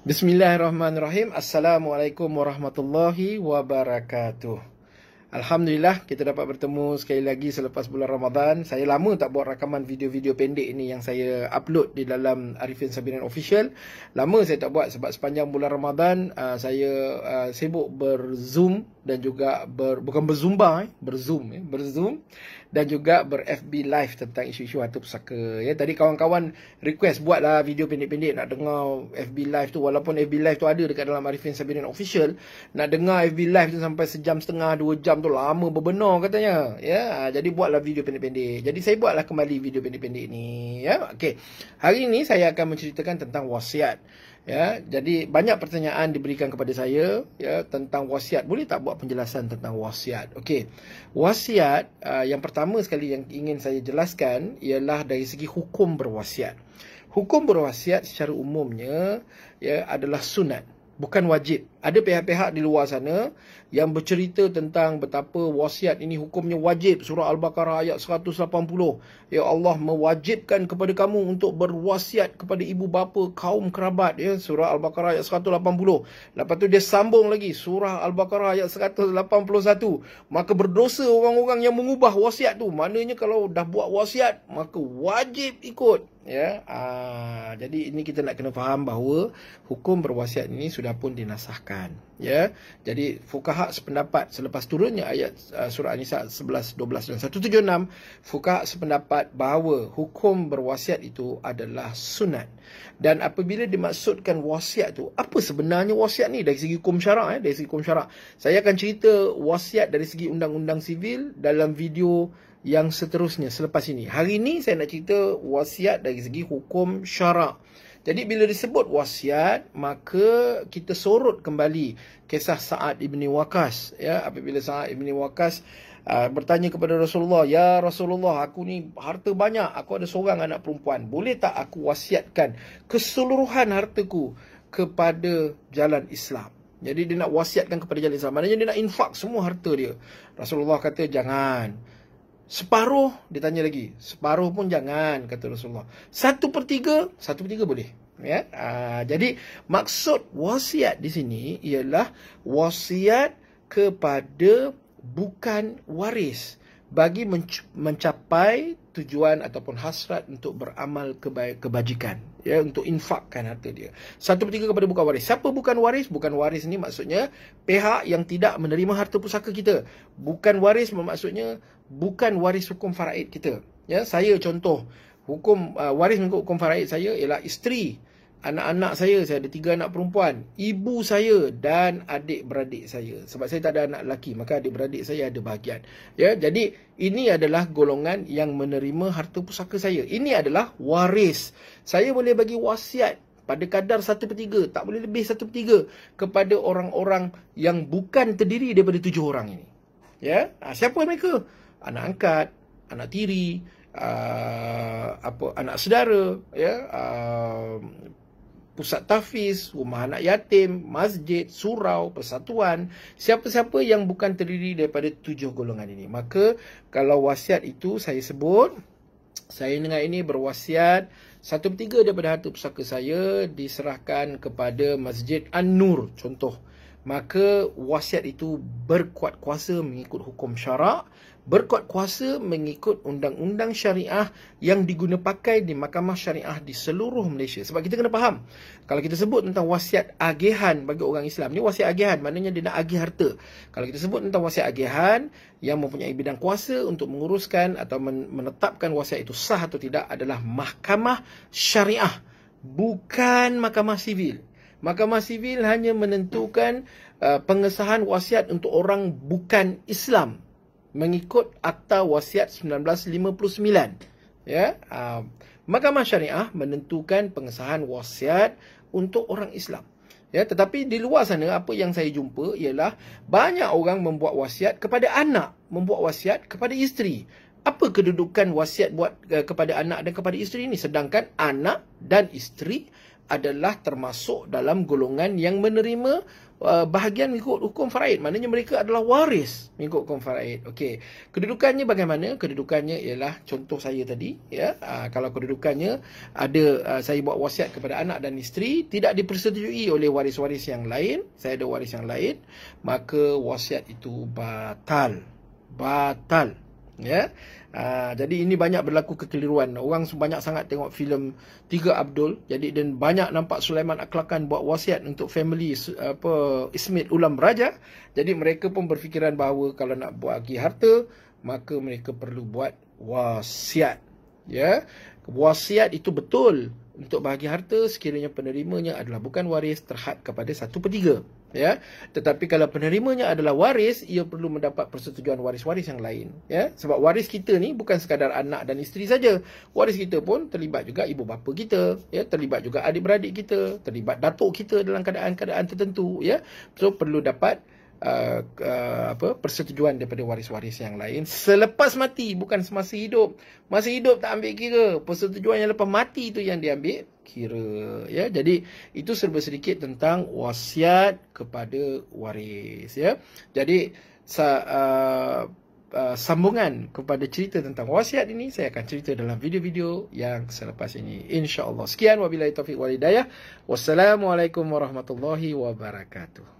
Bismillahirrahmanirrahim. Assalamualaikum warahmatullahi wabarakatuh. Alhamdulillah kita dapat bertemu sekali lagi selepas bulan Ramadan. Saya lama tak buat rakaman video-video pendek ni yang saya upload di dalam Arifin Sabirin Official. Lama saya tak buat sebab sepanjang bulan Ramadan uh, saya uh, sibuk berzoom dan juga ber, bukan berzumba eh, berzoom eh, berzoom dan juga ber-FB live tentang isu-isu Hatta Pusaka. Ya, tadi kawan-kawan request buatlah video pendek-pendek nak dengar FB live tu. Walaupun FB live tu ada dekat dalam Arifin Sabirin Official. Nak dengar FB live tu sampai sejam setengah, dua jam tu lama berbenar katanya. Ya, jadi buatlah video pendek-pendek. Jadi saya buatlah kembali video pendek-pendek ni. Ya, okay. Hari ini saya akan menceritakan tentang wasiat. Ya, jadi banyak pertanyaan diberikan kepada saya ya tentang wasiat. Boleh tak buat penjelasan tentang wasiat? Okey. Wasiat uh, yang pertama sekali yang ingin saya jelaskan ialah dari segi hukum berwasiat. Hukum berwasiat secara umumnya ya adalah sunat, bukan wajib ada pihak-pihak di luar sana yang bercerita tentang betapa wasiat ini hukumnya wajib surah al-baqarah ayat 180 ya Allah mewajibkan kepada kamu untuk berwasiat kepada ibu bapa kaum kerabat ya surah al-baqarah ayat 180 lepas tu dia sambung lagi surah al-baqarah ayat 181 maka berdosa orang-orang yang mengubah wasiat tu maknanya kalau dah buat wasiat maka wajib ikut ya aa, ah, jadi ini kita nak kena faham bahawa hukum berwasiat ini sudah pun dinasah dikatakan ya jadi fuqaha sependapat selepas turunnya ayat uh, surah an-nisa 11 12 dan 176 fuqaha sependapat bahawa hukum berwasiat itu adalah sunat dan apabila dimaksudkan wasiat tu apa sebenarnya wasiat ni dari segi hukum syarak eh dari segi hukum syarak saya akan cerita wasiat dari segi undang-undang sivil dalam video yang seterusnya selepas ini hari ini saya nak cerita wasiat dari segi hukum syarak jadi bila disebut wasiat, maka kita sorot kembali kisah Sa'ad ibni Wakas. Ya, apabila Sa'ad ibni Wakas uh, bertanya kepada Rasulullah, Ya Rasulullah, aku ni harta banyak, aku ada seorang anak perempuan. Boleh tak aku wasiatkan keseluruhan hartaku kepada jalan Islam? Jadi dia nak wasiatkan kepada jalan Islam. Maknanya dia nak infak semua harta dia. Rasulullah kata, Jangan. Separuh dia tanya lagi. Separuh pun jangan kata Rasulullah. Satu per tiga, satu per tiga boleh. Ya? Aa, ah, jadi maksud wasiat di sini ialah wasiat kepada bukan waris bagi mencapai tujuan ataupun hasrat untuk beramal kebajikan ya untuk infakkan harta dia. Satu per kepada bukan waris. Siapa bukan waris? Bukan waris ni maksudnya pihak yang tidak menerima harta pusaka kita. Bukan waris maksudnya bukan waris hukum faraid kita. Ya, saya contoh hukum uh, waris mengikut hukum faraid saya ialah isteri anak-anak saya, saya ada tiga anak perempuan, ibu saya dan adik-beradik saya. Sebab saya tak ada anak lelaki, maka adik-beradik saya ada bahagian. Ya, jadi ini adalah golongan yang menerima harta pusaka saya. Ini adalah waris. Saya boleh bagi wasiat pada kadar satu per tiga, tak boleh lebih satu per tiga kepada orang-orang yang bukan terdiri daripada tujuh orang ini. Ya, ha, siapa mereka? Anak angkat, anak tiri, Uh, apa anak saudara ya uh, pusat tahfiz, rumah anak yatim, masjid, surau, persatuan, siapa-siapa yang bukan terdiri daripada tujuh golongan ini. Maka kalau wasiat itu saya sebut, saya dengan ini berwasiat satu per tiga daripada harta pusaka saya diserahkan kepada Masjid An-Nur, contoh. Maka wasiat itu berkuat kuasa mengikut hukum syarak berkuat kuasa mengikut undang-undang syariah yang diguna pakai di mahkamah syariah di seluruh Malaysia. Sebab kita kena faham, kalau kita sebut tentang wasiat agihan bagi orang Islam, ni wasiat agihan, maknanya dia nak agih harta. Kalau kita sebut tentang wasiat agihan yang mempunyai bidang kuasa untuk menguruskan atau menetapkan wasiat itu sah atau tidak adalah mahkamah syariah, bukan mahkamah sivil. Mahkamah sivil hanya menentukan uh, pengesahan wasiat untuk orang bukan Islam mengikut Akta Wasiat 1959. Ya, uh, Mahkamah Syariah menentukan pengesahan wasiat untuk orang Islam. Ya, tetapi di luar sana apa yang saya jumpa ialah banyak orang membuat wasiat kepada anak, membuat wasiat kepada isteri. Apa kedudukan wasiat buat eh, kepada anak dan kepada isteri ini sedangkan anak dan isteri adalah termasuk dalam golongan yang menerima uh, bahagian mengikut hukum faraid maknanya mereka adalah waris mengikut hukum faraid okey kedudukannya bagaimana kedudukannya ialah contoh saya tadi ya aa, ah, kalau kedudukannya ada aa, ah, saya buat wasiat kepada anak dan isteri tidak dipersetujui oleh waris-waris yang lain saya ada waris yang lain maka wasiat itu batal batal ya uh, jadi ini banyak berlaku kekeliruan orang sebanyak sangat tengok filem Tiga Abdul jadi dan banyak nampak Sulaiman Aklakan buat wasiat untuk family apa Ismail Ulam Raja jadi mereka pun berfikiran bahawa kalau nak buat bagi harta maka mereka perlu buat wasiat ya wasiat itu betul untuk bahagi harta sekiranya penerimanya adalah bukan waris terhad kepada satu per tiga. ya tetapi kalau penerimanya adalah waris ia perlu mendapat persetujuan waris-waris yang lain ya sebab waris kita ni bukan sekadar anak dan isteri saja waris kita pun terlibat juga ibu bapa kita ya terlibat juga adik-beradik kita terlibat datuk kita dalam keadaan-keadaan tertentu ya so perlu dapat uh, uh, apa persetujuan daripada waris-waris yang lain selepas mati bukan semasa hidup masa hidup tak ambil kira persetujuan yang lepas mati itu yang diambil kira ya jadi itu serba sedikit tentang wasiat kepada waris ya jadi sa, uh, Uh, sambungan kepada cerita tentang wasiat ini saya akan cerita dalam video-video yang selepas ini insyaallah sekian wabillahi taufik walhidayah wassalamualaikum warahmatullahi wabarakatuh